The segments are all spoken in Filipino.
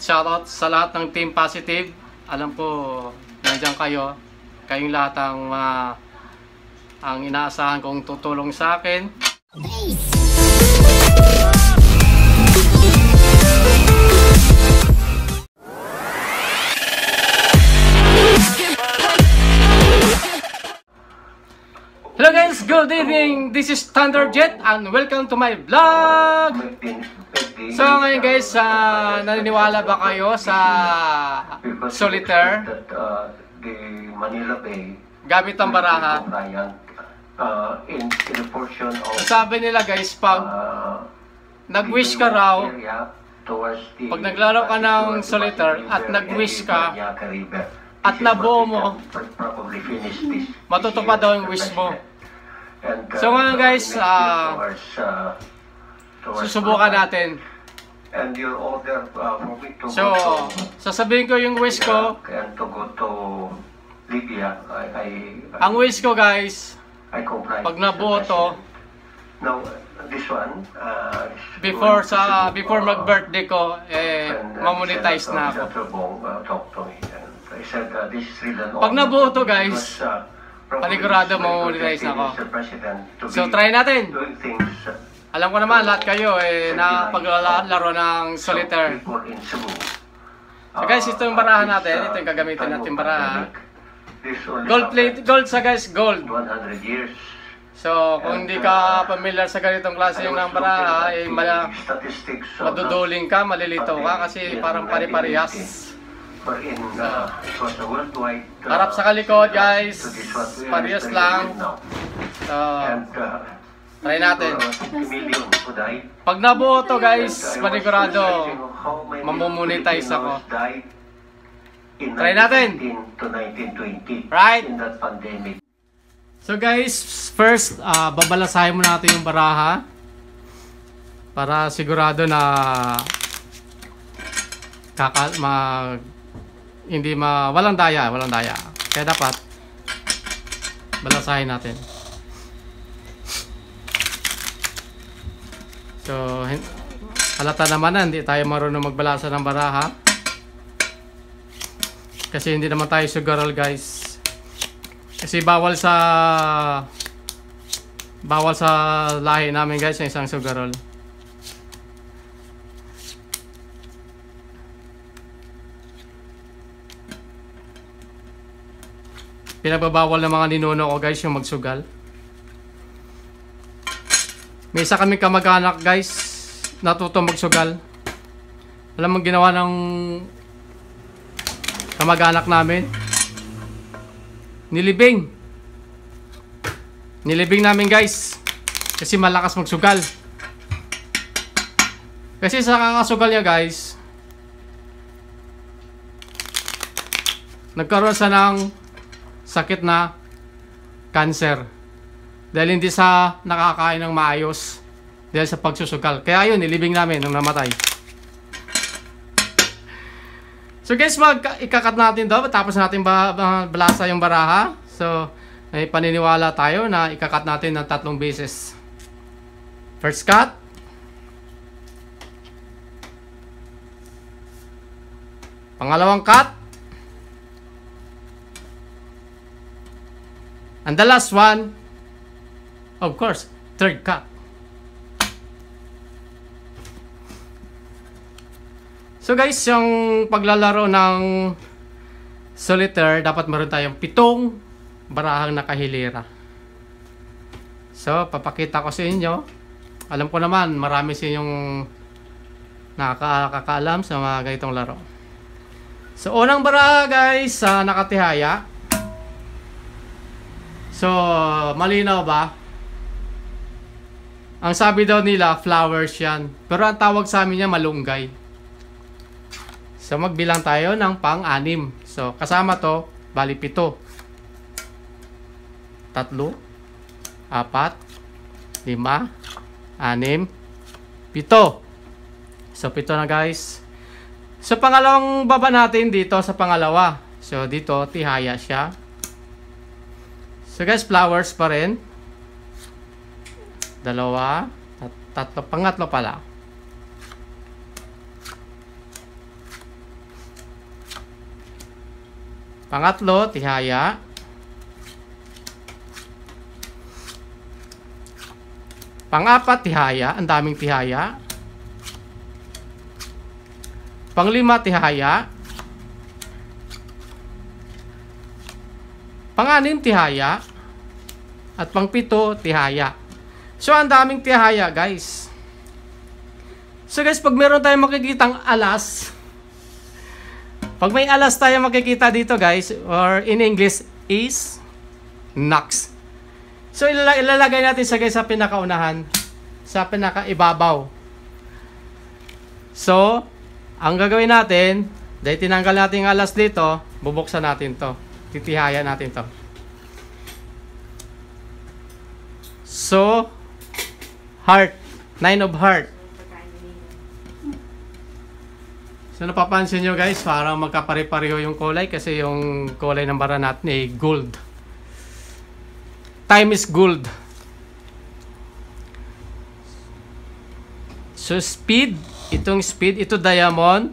Shoutout sa lahat ng Team Positive. Alam ko, nandiyan kayo. Kayong lahat ang, uh, ang inaasahan kong tutulong sa akin. Peace. Hello guys, good evening! This is Thunder Jet and welcome to my vlog! So ngayon guys, uh, naniniwala ba kayo sa solitaire? Gamit ang baraha. Sabi nila guys, pag nag-wish ka raw, pag naglaro ka ng solitaire at nag-wish ka, at nabuo mo, matutupad daw yung wish mo so ngayon guys, uh, ah, towards, uh, towards susubukan natin. And your order uh, for me to so, go to sasabihin ko yung wish ko. And to go to Libya. I, I, I ang wish ko guys, I pag nabuo to, Now, this one, uh, before sa uh, before mag-birthday ko, eh, uh, mamonetize na ako. Pag nabuo to guys, because, uh, Panigurado mo monetize ako. So try natin! Alam ko naman lahat kayo eh nakapaglalaro ng solitaire. So guys, ito yung uh, barahan natin. Uh, ito yung gagamitin natin baraha. Gold plate, gold sa guys, gold. So, kung hindi ka uh, familiar sa ganitong klase yung ng baraha, eh, ay mala, maduduling ka, malilito ka kasi parang pare-parehas. Uh, Harap sa kalikod uh, guys. Parehas lang. Uh, try natin. Pag nabuo to guys, uh, panigurado, mamumonetize ako. Try natin. Right? So guys, first, uh, babalasahin mo natin yung baraha. Para sigurado na kakal mag hindi ma walang daya, walang daya. Kaya dapat balasahin natin. So, halata naman na, hindi tayo marunong magbalasa ng baraha. Kasi hindi naman tayo sugaral guys. Kasi bawal sa bawal sa lahi namin guys yung isang sugarol. Pinagbabawal ng mga ninuno ko guys yung magsugal. May isa kami kamag-anak guys, natuto magsugal. Alam mo ginawa ng kamag-anak namin? Nilibing. Nilibing namin guys. Kasi malakas magsugal. Kasi sa kakasugal niya guys, nagkaroon sa ng sakit na cancer. Dahil hindi sa nakakain ng maayos dahil sa pagsusugal. Kaya yun, nilibing namin nung namatay. So guys, mag ikakat natin daw tapos natin ba, ba balasa yung baraha. So may paniniwala tayo na ikakat natin ng tatlong beses. First cut. Pangalawang cut. And the last one, of course, third cup. So guys, yung paglalaro ng solitaire, dapat meron tayong pitong barahang nakahilera. So, papakita ko sa inyo. Alam ko naman, marami sa inyong nakakaalam sa mga ganitong laro. So, unang baraha guys, sa nakatihaya. So, malinaw ba? Ang sabi daw nila, flowers yan. Pero ang tawag sa amin niya, malunggay. So, magbilang tayo ng pang-anim. So, kasama to, bali pito. Tatlo, apat, lima, anim, pito. So, pito na guys. So, pangalawang baba natin dito sa pangalawa. So, dito, tihaya siya. So guys, flowers pa rin. Dalawa. Tat tatlo, pangatlo pala. Pangatlo, tihaya. Pangapat, tihaya. Ang daming tihaya. Panglima, tihaya. Panglima, tihaya. pang Panganim, tihaya. At pang pangpito, tihaya. So, ang daming tihaya, guys. So, guys, pag meron tayong makikitang alas, pag may alas tayo makikita dito, guys, or in English, is nux. So, ilalagay natin sa guys sa pinakaunahan, sa pinakaibabaw. So, ang gagawin natin, dahil tinanggal natin yung alas dito, bubuksan natin to titihaya natin to so heart nine of heart so napapansin nyo guys parang magkapare-pareho yung kulay kasi yung kulay ng bara natin ay gold time is gold so speed itong speed ito diamond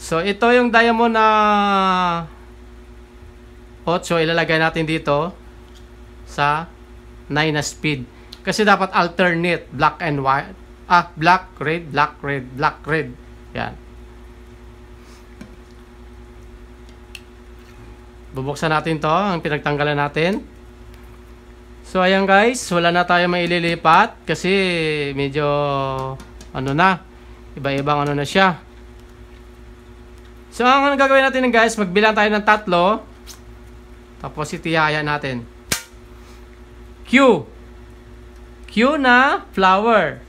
so ito yung diamond na 8 ilalagay natin dito sa 9 na speed. Kasi dapat alternate black and white. Ah, black, red, black, red, black, red. Yan. Bubuksan natin to, ang pinagtanggalan natin. So, ayan guys, wala na tayo maililipat kasi medyo, ano na, iba-ibang ano na siya. So, ang gagawin natin guys, magbilang tayo ng tatlo. Tapos itiyaya natin. Q. Q na flower.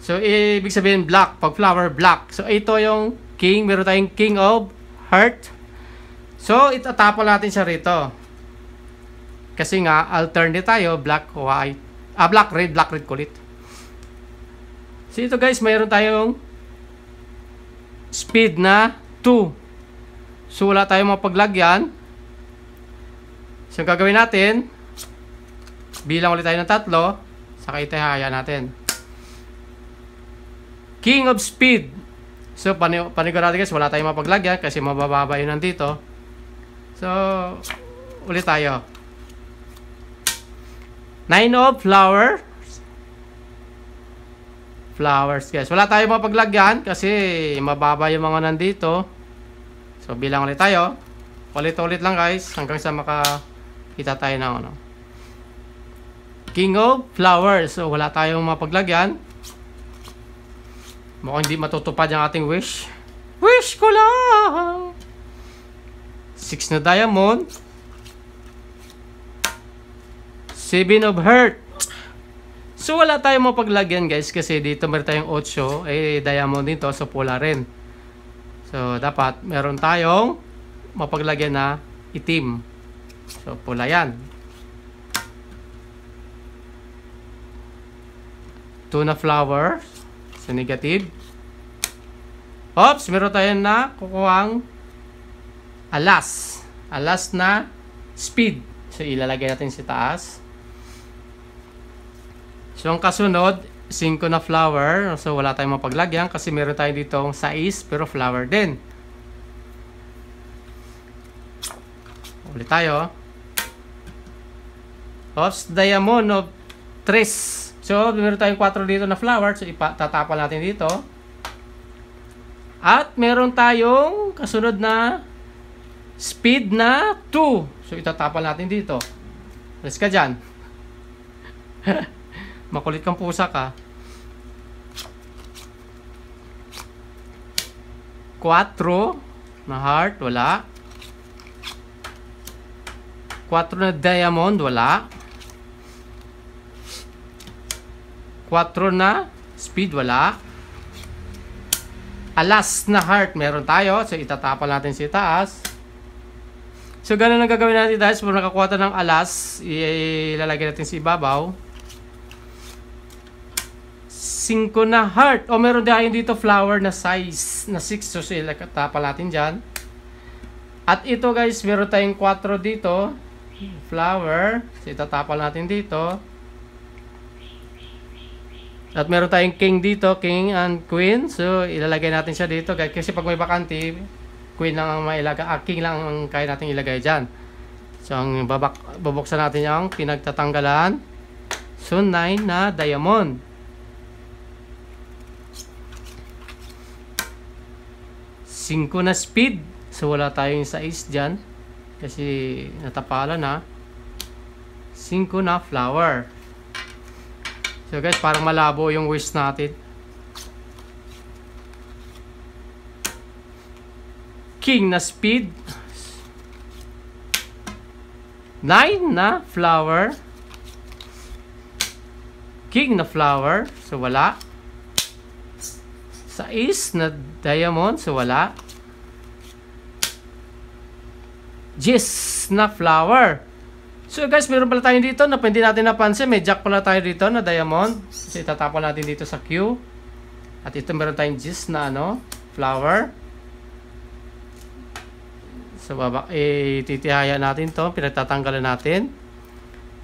So, ibig sabihin black. Pag flower, black. So, ito yung king. Meron tayong king of heart. So, itatapon natin siya rito. Kasi nga, alternate tayo. Black, white. Ah, black, red. Black, red kulit. So, ito guys, mayroon tayong speed na 2. So, wala tayong mapaglagyan. So, yung gagawin natin, bilang ulit tayo ng tatlo, saka itihaya natin. King of Speed. So, panigurado guys, wala tayong mapaglagyan kasi mabababa yun nandito. So, ulit tayo. Nine of Flower. Flowers guys. Wala tayong mapaglagyan kasi mababa yung mga nandito. So, bilang ulit tayo. Ulit-ulit lang guys hanggang sa maka Kita tayo ng ano. King of Flowers. So, wala tayong mapaglagyan. Mukhang hindi matutupad ang ating wish. Wish ko lang! 6 na diamond. 7 of heart. So, wala tayong mapaglagyan guys kasi dito meron tayong 8. Eh, diamond dito. So, pula rin. So, dapat meron tayong mapaglagyan na itim. So, pula yan. Tuna flower. So, negative. Oops, meron tayo na kukuhang alas. Alas na speed. So, ilalagay natin sa taas. So, ang kasunod, 5 na flower. So, wala tayong mapaglagyan kasi meron tayo dito size pero flower din. Ulit tayo. Oops, diamond of tres. So, meron tayong 4 dito na flower. So, itatapal natin dito. At meron tayong kasunod na speed na 2. So, itatapal natin dito. Alis ka dyan. Makulit kang pusa ka. 4 na heart, wala. 4 na diamond, wala. 4 na speed, wala. Alas na heart, meron tayo. So, itatapal natin si taas. So, ganun ang gagawin natin guys. so, nakakuha ng alas, ilalagay natin si ibabaw. 5 na heart. O, oh, meron tayo dito flower na size na 6. So, ilatapal natin dyan. At ito guys, meron tayong 4 dito flower. So, itatapal natin dito. At meron tayong king dito, king and queen. So, ilalagay natin siya dito. Kasi pag may bakante, queen lang ang mailaga, ah, king lang ang kaya natin ilagay dyan. So, ang babak, babuksan natin yung pinagtatanggalan. So, 9 na diamond. Singko na speed. So, wala tayong 6 dyan kasi natapala na 5 na flower so guys parang malabo yung wish natin king na speed 9 na flower king na flower so wala 6 na diamond so wala Gis na flower. So guys, meron pala tayo dito na hindi natin napansin. May jack pala tayo dito na diamond. So itatapon natin dito sa Q. At ito meron tayong gis na ano, flower. So baba, ititihaya natin to Pinagtatanggalan natin.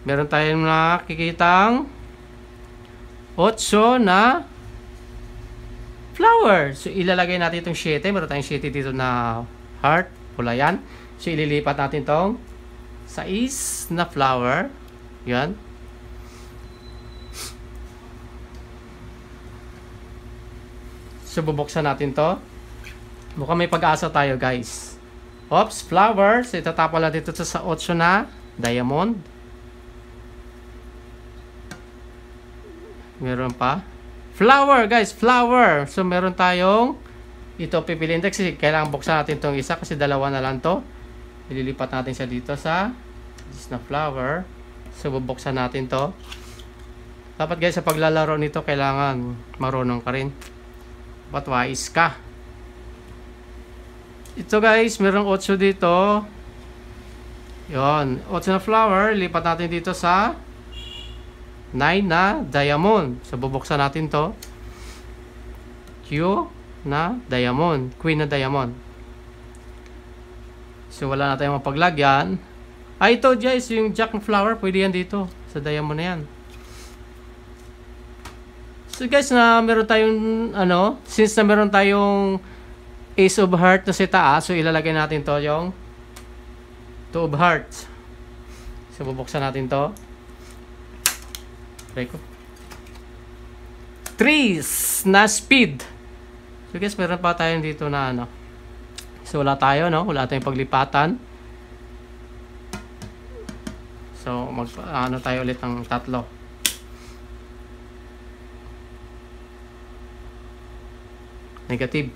Meron tayong nakikitang 8 na flower. So ilalagay natin itong 7. Meron tayong 7 dito na heart. Pula yan. So, ililipat natin tong sa is na flower. Yan. So, bubuksan natin to. Mukhang may pag-asa tayo, guys. Oops, flower. So, itatapon natin ito sa 8 na diamond. Meron pa. Flower, guys. Flower. So, meron tayong ito pipiliin. Kasi kailangan buksan natin itong isa kasi dalawa na lang to ililipat natin siya dito sa this na flower so bubuksan natin to dapat guys sa paglalaro nito kailangan marunong ka rin dapat wise ka ito guys merong 8 dito yon 8 na flower lipat natin dito sa 9 na diamond so bubuksan natin to Q na diamond queen na diamond So wala na tayong mapaglagyan. Ah, ito guys, yung jack flower, pwede yan dito sa diamond na yan. So guys, na meron tayong ano, since na meron tayong ace of heart na sa taas, so ilalagay natin to yung two of hearts. So bubuksan natin to. Try ko. Trees na speed. So guys, meron pa tayong dito na ano, So wala tayo, no? Wala tayong paglipatan. So mag ano tayo ulit ng tatlo. Negative.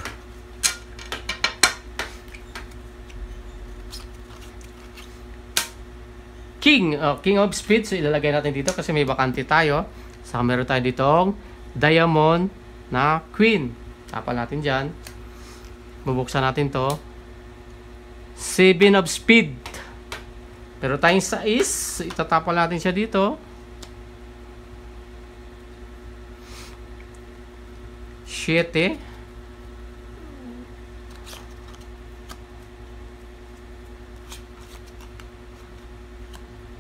King, oh, King of Spades, so ilalagay natin dito kasi may bakante tayo. Saka meron tayo ditong Diamond na Queen. Tapal natin diyan. Bubuksan natin to. 7 of speed. Pero tayong 6. Itatapal natin siya dito. Siete.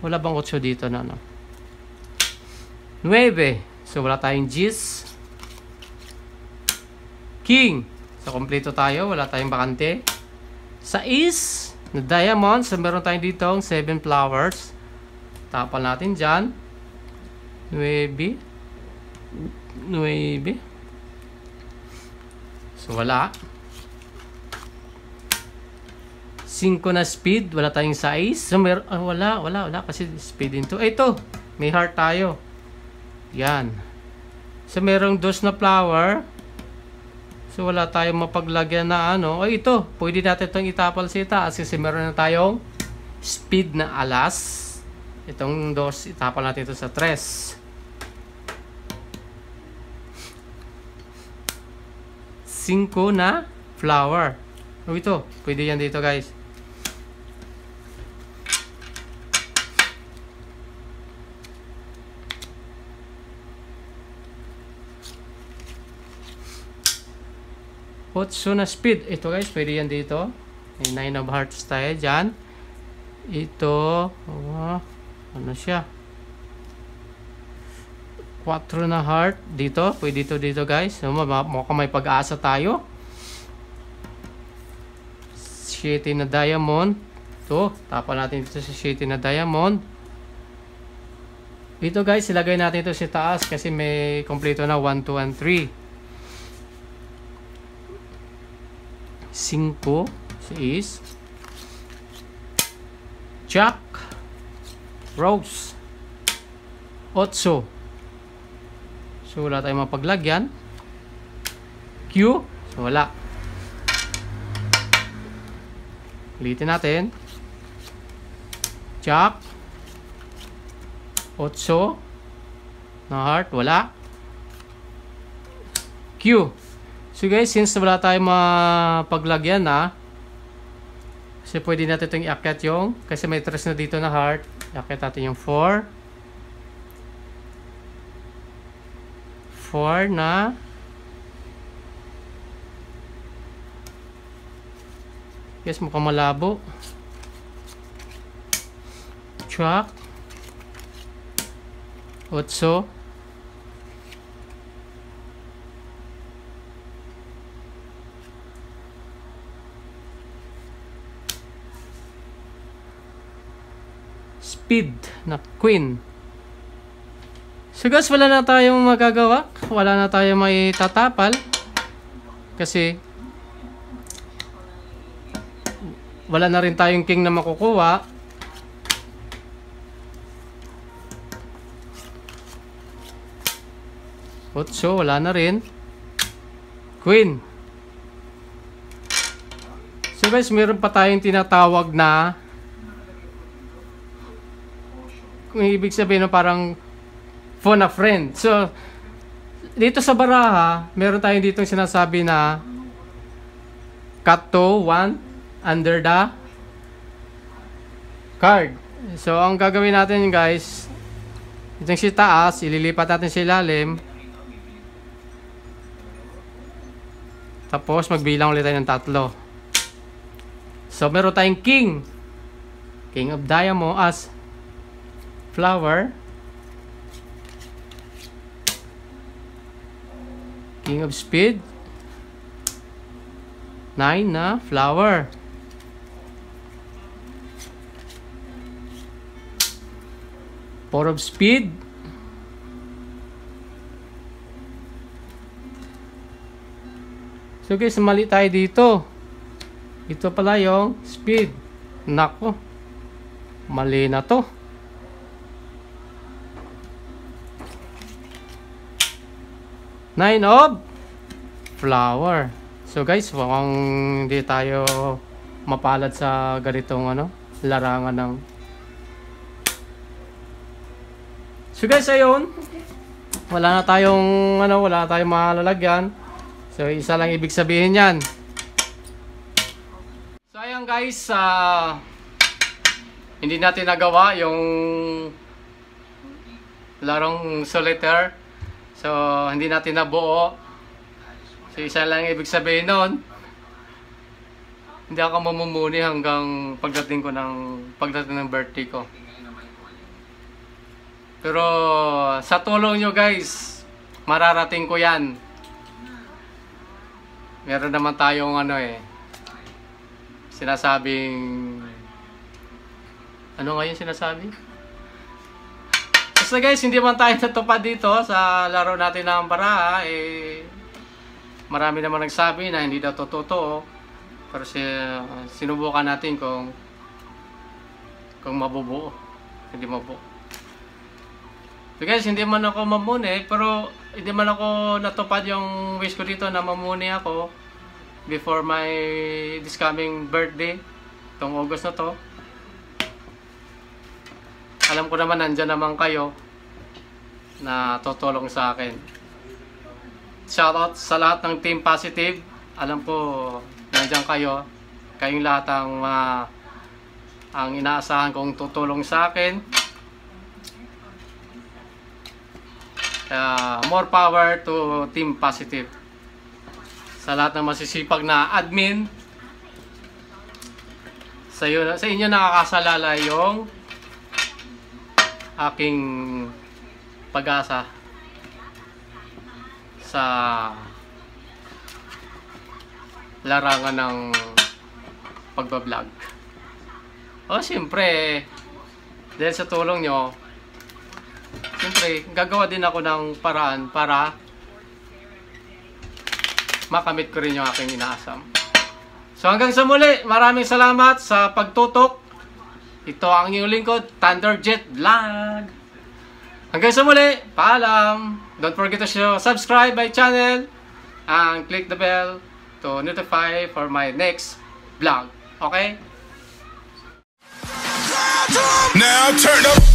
Wala bang otso dito na ano? 9. So wala tayong G's. King. So, kompleto tayo. Wala tayong bakante. Sa is na diamonds, so, meron tayong dito 7 flowers. Tapal natin dyan. 9. 9. So, wala. 5 na speed. Wala tayong size. So, mer oh, wala, wala, wala. Kasi speed into. ito. May heart tayo. Yan. So, merong dos na flower. So wala tayong mapaglagyan na ano. O ito, pwede natin itong itapal sa itaas kasi meron na tayong speed na alas. Itong dos, itapal natin ito sa tres. Cinco na flower. O ano ito, pwede yan dito guys. Otso na speed. Ito guys, pwede yan dito. 9 of hearts tayo dyan. Ito, oh, ano siya? 4 na heart dito. Pwede dito dito guys. So, ano, mukhang may pag-asa tayo. 7 na diamond. Ito, tapal natin ito sa 7 na diamond. Dito guys, ilagay natin ito sa taas kasi may kompleto na 1, 2, and 3. 5 is Jack Rose 8 so wala tayong mapaglagyan Q so wala ulitin natin Jack 8 na heart wala Q So guys, since wala tayong mapaglagyan na, kasi pwede natin itong i iakyat yung, kasi may tres na dito na heart, iakyat natin yung 4. 4 na guys, mukhang malabo. Chuck. Otso. Speed na Queen. So guys, wala na tayong magagawa. Wala na tayong may tatapal. Kasi wala na rin tayong king na makukuha. Otso, wala na rin. Queen. So guys, meron pa tayong tinatawag na kung ibig sabihin no, parang phone a friend. So, dito sa baraha, meron tayong dito sinasabi na kato one under the card. So, ang gagawin natin guys, itong si taas, ililipat natin sa ilalim. Tapos, magbilang ulit tayo ng tatlo. So, meron tayong king. King of diamond as flower king of speed 9 na flower four of speed So guys, mali tayo dito. Ito pala yung speed. Nako. Mali na to. Nine of flower. So guys, mukhang hindi tayo mapalad sa ganitong ano, larangan ng So guys, ayun. Wala na tayong ano, wala na tayong malalagyan. So isa lang ibig sabihin niyan. So ayun guys, uh, hindi natin nagawa yung larong solitaire So, hindi natin nabuo. So, isa lang ibig sabihin noon, hindi ako mamumuni hanggang pagdating ko ng pagdating ng birthday ko. Pero sa tulong nyo guys, mararating ko yan. Meron naman tayong ano eh, sinasabing, ano ngayon sinasabi? Basta guys, hindi man tayo natupad dito sa laro natin ng para eh marami naman nagsabi na hindi daw totoo. Pero si, sinubukan natin kung kung mabubuo. Hindi mabuo. So guys, hindi man ako mamuni pero hindi man ako natupad yung wish ko dito na mamuni ako before my this coming birthday. tong August na to alam ko naman nandyan naman kayo na tutulong sa akin. Shoutout sa lahat ng Team Positive. Alam ko nandyan kayo. Kayong lahat ang uh, ang inaasahan kong tutulong sa akin. Uh, more power to Team Positive. Sa lahat ng masisipag na admin, sa, iyo, sa inyo nakakasalala yung aking pag-asa sa larangan ng pagbablog. O oh, siyempre, dahil sa tulong nyo, siyempre, gagawa din ako ng paraan para makamit ko rin yung aking inaasam. So hanggang sa muli, maraming salamat sa pagtutok. Ito ang inyong lingkod, Thunderjet Vlog. Hanggang sa muli, paalam. Don't forget to subscribe my channel and click the bell to notify for my next vlog. Okay? Now turn up.